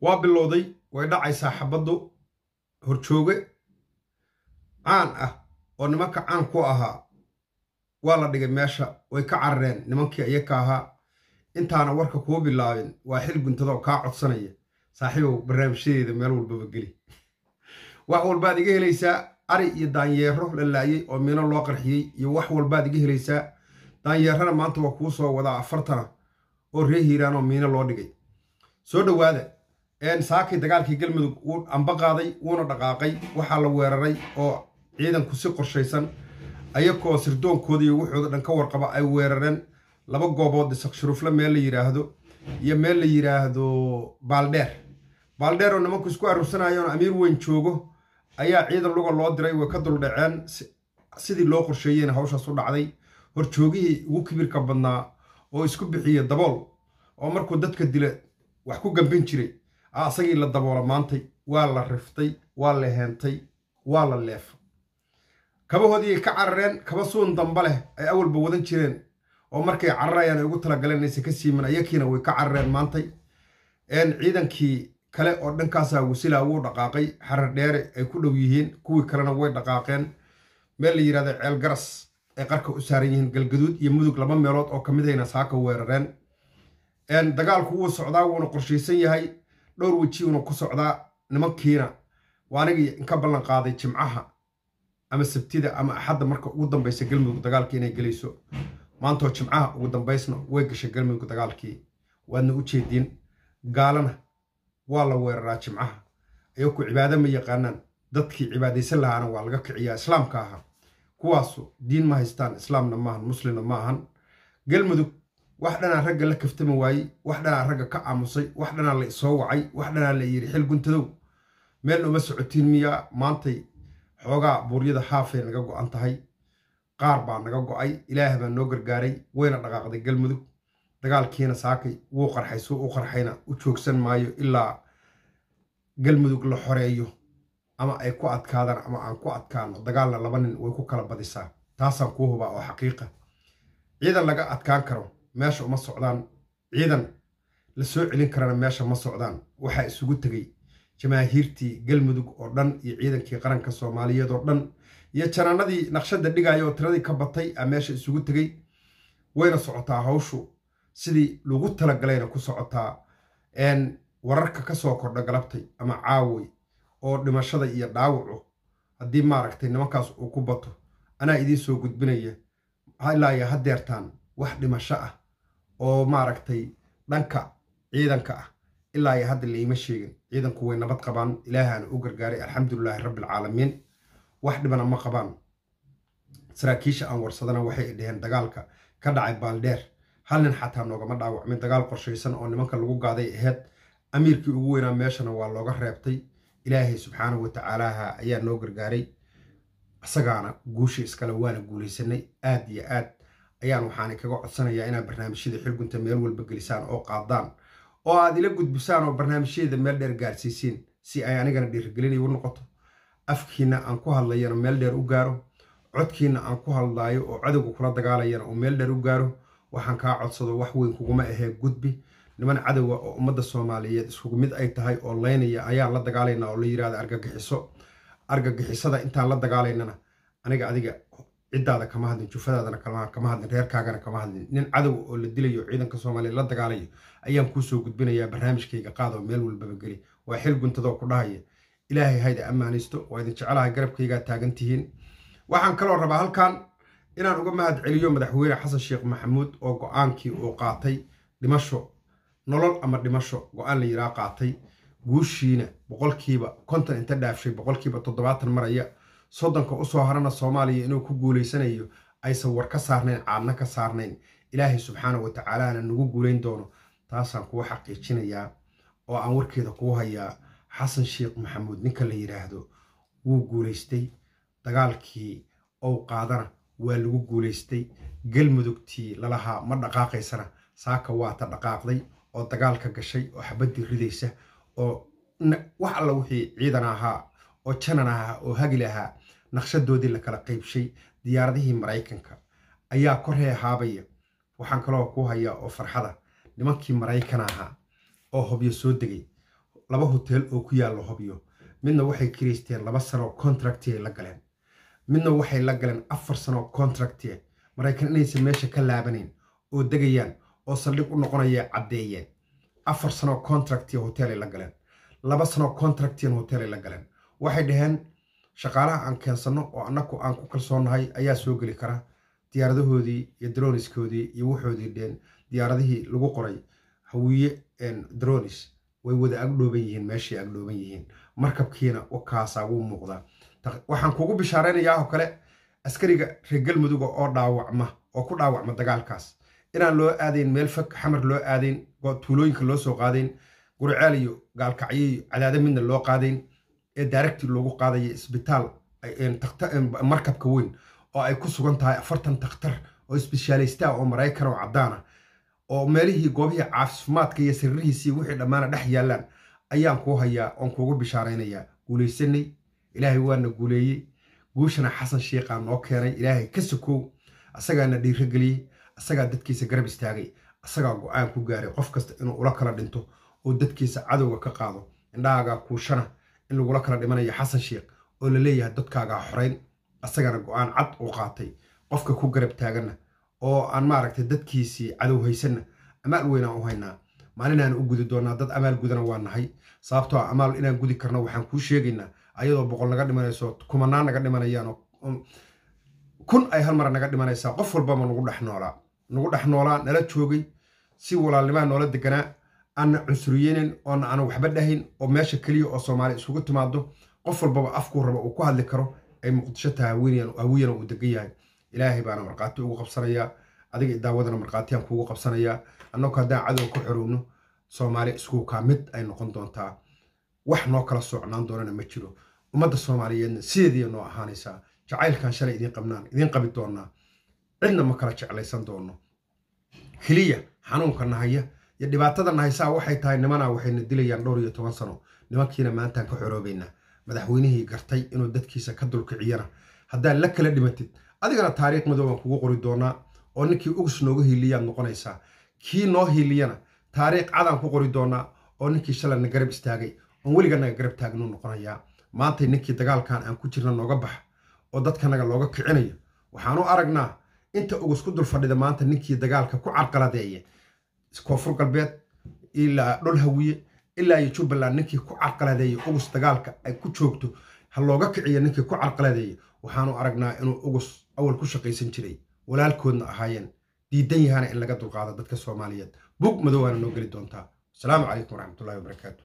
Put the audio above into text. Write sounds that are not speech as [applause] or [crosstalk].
waa bilowday way dhacaysaa xabaddu horjooge caan ah oo nimanka caan ku ahaa waa la dhigay meesha way ka carareen nimankii iyaka ahaa intaana warka kuu bilaabin waa xil guntadoo kaa codsanaya saaxiibow barnaamijyadeeda meel walbaba geli [laughs] wax walbaad iga helaysaa ari iyo daanyeero la laayey oo miino loo qarxiyey iyo wax walbaad iga helaysaa daanyeerana maanta waa kuu soo wadaa afartana oo ree hiiraan oo miino loo dhigay soo dhowaada saakii dagaalkii galmudug wuu amba qaaday wuuna dhaqaaqay waxaa la weeraray oo ciidanku si qorshaysan ayakoo sirdoonkoodii iyo dhan ka warqaba ay weerareen laba goobood isakshuruufle meel la yidhaahdo iyo meel la yidhaahdo baaldheer baaldheer oo nimanku isku aruursanayoon amiir weyn joogo ayaa ciidan luga loo diray way ka duldhaceen sidii loo qorsheeyeyna hawshaas u dhacday horjoogihii ugu kibirka badnaa oo isku bixiya dabool oo markuu dadka dila wax ku gambin jiray asagii la daboolamaantay waa la riftay waa la heentay waa la leefa kabahoodii ka carareen kaba suun damba leh ay awalba wadan jireen oo markay cararayaan ay ugu talagaleen inaysan ka siiman ayakiina way ka carareen maantay ciidankii kale oo dhankaasaa ah wasilaa wuu dhaqaaqay xarar ay ku dhow yihiin kuwii kalena way dhaqaaqeen meel la yidhahda ceelgaras ay qarka u saaran yihiin galgaduud iyo mudug laba meelood oo ka midayna saaka weerareen dagaalku wuu socdaa wuuna qorshaysan yahay dhowr wejiuuna ku socdaa nimankiina anigii inka ballan qaaday jimcaha ama sabtida ama axadda marka ugu dambaysa galmudug dagaalkii inay gelayso maantoo jimcaha ugu dambaysna way gashay galmudug dagaalkii waadna u jeediin gaalana waa la weeraraa jimcaha ayagoo cibaado ma yaqaanaan dadkii cibaadaysan lahaana waa laga kiciyaa islaamka ahaa kuwaasu diin ma haystaan islaamna maahan muslimna ma ahan galmudug wax dhanaa ragga la kaftama waayey wax dhanaa ragga ka aamusay wax dhanaa la isoo wacay wax dhanaa la yidhi xil guntadow meelna uma socotiin miyaa maantay xoogaa buuryada haafay naga go'an tahay qaar baa naga go'ay ilaah baa noo gargaaray wayna dhaqaaqday galmudug dagaalkiina saakay wuu qarxay suu u qarxayna u joogsan maayo ilaa galmudug la xoreeyo ama ay ku adkaadaan ama aan ku adkaano dagaalna laba nin way ku kala badisaa taasaan kuu hubaa oo xaqiiqa ciidan laga adkaan karo meesha uma socdaan ciidan la soo celin karana meesha ma socdaan waxaa isugu tegay jamaahiirtii galmudug oo dhan iyo ciidankii qaranka soomaaliyeed oo dhan iyo janaanadii naqshada dhigaya oo tiradii ka batay a meesha isugu tegay wayna socotaa hawshu sidii lagu talagalayna ku socotaa wararka ka soo kordha galabtay ama caawey oo dhimashada iyo dhaawacu haddii maaragtay nimankaas uu ku bato anaa idiin soo gudbinaya ilaa iyo haddeertaan wax dhimasho ah oo maaragtay dhanka ciidanka ah ilaa iyo hadda laima sheegin ciidanku way nabad qabaan ilaahaana u gargaaray alxamdulilaahi rabbialcaalamiin wax dhibana ma qabaan saraakiisha aan warsadana waxay dheheen dagaalka ka dhacay baaldheer hal nin xataa noogama dhaawacmin dagaal qorshaysan oo nimanka lagu gaaday aheyd amiirkii ugu weynaa meeshana waa looga reebtay ilaahay subxaanahu watacaalaha ayaa noo gargaaray isagaana guusha iskale waana guulaysanay aad iyo aad ayaan waxaani kaga codsanayaa inaad barnaamijyada xirgunta meel walba gelisaan oo qaadaan oo aad ila gudbisaan oo barnaamijyada meel dheer gaarsiisiin si ay anigana dhiirigelinay u noqoto afkiina aan ku hadlayana meel dheer u gaaro codkiina aan ku hadlaayo oo cadowga kula dagaalayana oo meel dheer u gaaro waxaan kaa codsado wax weyn kuguma ahee gudbi niman cadowga oo ummadda soomaaliyeed iskugu mid ay tahay oo laynaya ayaan la dagaalaynaa oo la yidhahda argagixiso argagixisada intaan la dagaalaynana aniga adiga ciddaada kama hadlin jufadaadana kama hadlin reerkaagana kama hadlin nin cadow oo la dilayo ciidanka soomaaliya la dagaalayo ayaan kuusoo gudbinayaa barnaamijkayga qaadoo meel walbaba geli waa xil guntadoo ku dhahaya ilaahay hayda ammaanaysto waa idin jecelahay garabkaygaa taagan tihiin waxaan kaloo rabaa halkan inaan uga mahad celiyo madaxweyne xasan sheekh maxamuud oo go-aankii uu qaatay dhimasho nolol ama dhimasho go-aan la yiraa qaatay guushiina boqolkiiba konton inta dhaafshay boqolkiiba toddobaatan maraya soddonka usoo harana soomaaliya inuu ku guulaysanayo aysan war ka saarnayn caadna ka saarnayn ilaahay subxaana wa nagu guulayn doono taasaan kuwa xaqiijinayaa oo aan warkeeda kuu hayaa xasan sheekh maxamuud ninka la yidhaahdo wuu guulaystay dagaalkii ou qaadana waa lagu guulaystay galmudugtii lalahaa ma dhaqaaqaysana saaka waata dhaqaaqday oo dagaalka gashay oo xabaddii ridaysa oo wax alla wixii ciidan ahaa oo janan ahaa oo hagil ahaa naqshadoodii la kala qaybshay diyaaradihii maraykanka ayaa korhee haabaya waxaan kaloo ku hayaa oo farxada nimankii maraykan ahaa oo hobyo soo degay laba hoteel oo ku yaalla hobyo midna waxay kiraysteen laba contracti ay la galeen midna waxay la galeen afar sanoo contractia maraykan inaysan meesha ka laabanayn oo degayaan oo saldhig u noqonaya caddeeyeen afar sanoo contractia ay la galeen laba sanoo contractian ay la galeen waxay dhaheen shaqaalaha aan keensanno oo annaku aan ku kalsoonnahay ayaa soo geli kara diyaaradahoodii iyo droniskoodii iyo wuxoodii dheen diyaaradihii lagu qoray hawiye dronis way wada agdhooban yihiin meeshay agdhooban yihiin markabkiina wakaasaa wuu muuqdaa waxaan kugu bishaaraynayaa oo kale askariga reer galmuduga oo dhaawacma oo ku dhaawacma dagaalkaas inaan loo aadayn meel fog xamar loo aadayn tuulooyinka loo soo qaadayn gurcaal iyo gaalkacyo iyo cadaado midna loo qaadayn ee daaragti loogu qaadaya isbitaal markabka weyn oo ay ku sugan tahay afartan takhtar oo isbeshaalaysta ah oo maraykan oo cadaana ah, oo meelihii goobihii caafimaadka iyo sariirihiisii wixii dhammaana dhex yaallaan ayaan kuu hayaa oon kuugu bishaaraynayaa guulaysanay ilaahay waana guuleeyey guushana xasan sheikhaa noo keenay ilaahay ka sokow asagaana dhiirogeliyey asagaa dadkiisa garab istaagay asagaa go-aan ku gaaray qof kasta inuu ula kala dhinto oo dadkiisa cadowga ka qaado indhahaagaa kuushana in lagula kala dhimanayo xasan sheekh oo la leeyahay dadkaagaa xorayn asagana go-aan cad u qaatay qofka ku garab taaganna oo aan maaragtay dadkiisii cadow haysanna amaal weynaan u haynaa maalinaan u gudi doonaa dad amaal gudana waa nahay sababtoo ah amaal inaan gudi karno waxaan kuu sheegaynaa ayadoo boqol naga dhimanayso kumanaan naga dhimanayaan um, kun ay hal mara naga dhimanaysaa qof walbaba nagu dhex noolaa nagu dhex noolaa nala joogay si walaalnimaa noola deganaa aanna cunsuriyeynin oona aana waxba dhahayn oo meesha keliya oo soomaali isugu timaado qof walbaba afkuu rabo uu ku hadli karo ay muqdisho tahay haweenyan uu degan yahay ilaahay baana markhaati ugu qabsanayaa adiga idaawadana markhaatiyaan kuugu qabsanayaa annagoo haddaan cadowa ku xorowno soomaaliya iskuu kaa mid ay noqon doontaa wax noo kala soocnaan doonana ma jiro ummadda soomaaliyeedna sideediiya noo ahaanaysaa jacaylkan shalay idiin qabnaan idiin qabi doonaa cidna ma kala jeclaysan doono keliya xanuunka nahaya iyo dhibaatadan haysaa waxay tahay nimana waxayna dilayaan dhowr iyo toban sano nimankiina maantaan ka xoroobaynaa madaxweynihii gartay inuu dadkiisa ka dulkiciyana haddaad la kala dhimatid adigana taariikh madow aan kugu qori doonaa oo ninkii ugus nooga hiiliyaad noqonaysaa kii noo hiiliyana taariikh cadaan ku qori doonaa oo ninkii shalayna garab istaagay oon weliganaga garab taaginuu noqonayaa maantay ninkii dagaalkan aan ku jirna nooga bax oo dadkanaga looga kicinayo waxaanu aragnaa inta ugus ku dul fadhida maanta ninkii dagaalka ku carqaladeeye koonfur galbeed ilaa dhul hawiye ilaa iyo jubbaland ninkii ku carqaladeeyey ugus dagaalka ay ku joogto ha looga kiciya ninkii ku carqaladeeyey waxaanu aragnaa inuu ugus awal ku shaqaysan jiray walaalkoodna ahaayeen diidan yahaana in laga dulqaado dadka soomaaliyeed bug madowaana noo geli doontaa asalaamu calaykum waraxmatullahi wabarakaatu